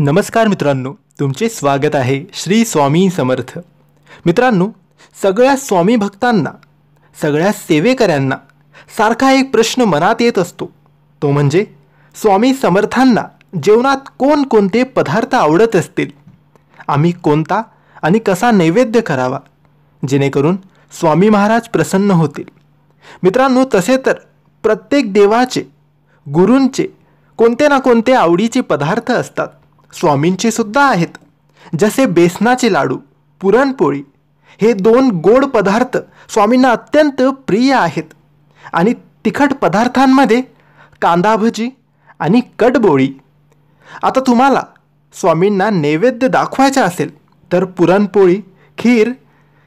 नमस्कार मित्रांनो तुमचे स्वागत आहे श्री स्वामी समर्थ मित्रांनो सगळ्या स्वामी भक्तांना सगळ्या सेवेकऱ्यांना सारखा एक प्रश्न मनात येत असतो तो म्हणजे स्वामी समर्थांना जेवणात कोणकोणते पदार्थ आवडत असतील आम्ही कोणता आणि कसा नैवेद्य करावा जेणेकरून स्वामी महाराज प्रसन्न होतील मित्रांनो तसे तर प्रत्येक देवाचे गुरूंचे कोणते ना कोणते आवडीचे पदार्थ असतात स्वामींचे सुद्धा आहेत जसे बेसनाचे लाडू पुरणपोळी हे दोन गोड पदार्थ स्वामींना अत्यंत प्रिय आहेत आणि तिखट पदार्थांमध्ये कांदाभजी आणि कटबोळी आता तुम्हाला स्वामींना नैवेद्य दाखवायचा असेल तर पुरणपोळी खीर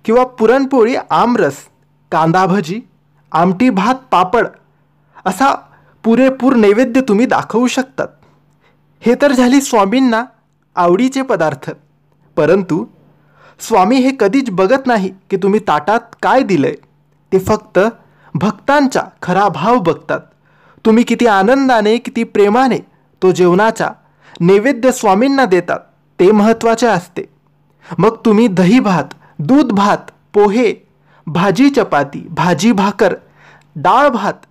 किंवा पुरणपोळी आमरस कांदाभजी आमटी भात पापड असा पुरेपूर नैवेद्य तुम्ही दाखवू शकतात हे तर झाली स्वामींना आवडीचे पदार्थ परंतु स्वामी हे कधीच बघत नाही की तुम्ही ताटात काय दिलंय ते फक्त भक्तांचा खरा भाव बघतात तुम्ही किती आनंदाने किती प्रेमाने तो जेवणाचा नैवेद्य स्वामींना देतात ते महत्त्वाचे असते मग तुम्ही दही भात दूध भात पोहे भाजी चपाती भाजी भाकर डाळ भात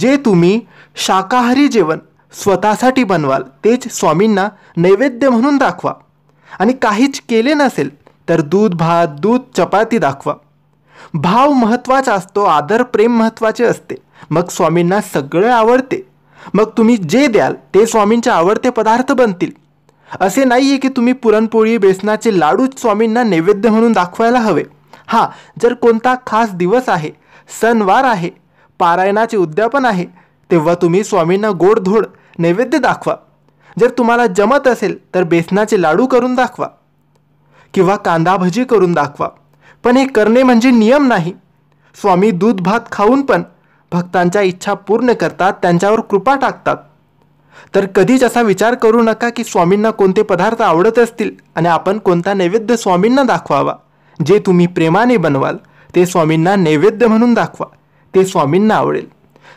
जे तुम्ही शाकाहारी जेवण स्वतःसाठी बनवाल तेच स्वामींना नैवेद्य म्हणून दाखवा आणि काहीच केले नसेल तर दूध भात दूध चपाती दाखवा भाव महत्त्वाचा असतो आदर प्रेम महत्त्वाचे असते मग स्वामींना सगळं आवडते मग तुम्ही जे द्याल ते स्वामींचे आवडते पदार्थ बनतील असे नाही आहे की तुम्ही पुरणपोळी बेसनाचे लाडूच स्वामींना नैवेद्य म्हणून दाखवायला हवे हां जर कोणता खास दिवस आहे सणवार आहे पारायणाचे उद्यापन आहे तेव्हा तुम्ही स्वामींना गोडधोड नैवेद्य दाखवा जर तुम्हाला जमत असेल तर बेसनाचे लाडू करून दाखवा किंवा कांदा भजी करून दाखवा पण हे करणे म्हणजे नियम नाही स्वामी दूध भात खाऊन पण भक्तांच्या इच्छा पूर्ण करतात त्यांच्यावर कृपा टाकतात तर कधीच असा विचार करू नका की स्वामींना कोणते पदार्थ आवडत असतील आणि आपण कोणता नैवेद्य स्वामींना दाखवावा जे तुम्ही प्रेमाने बनवाल ते स्वामींना नैवेद्य म्हणून दाखवा ते स्वामींना आवडेल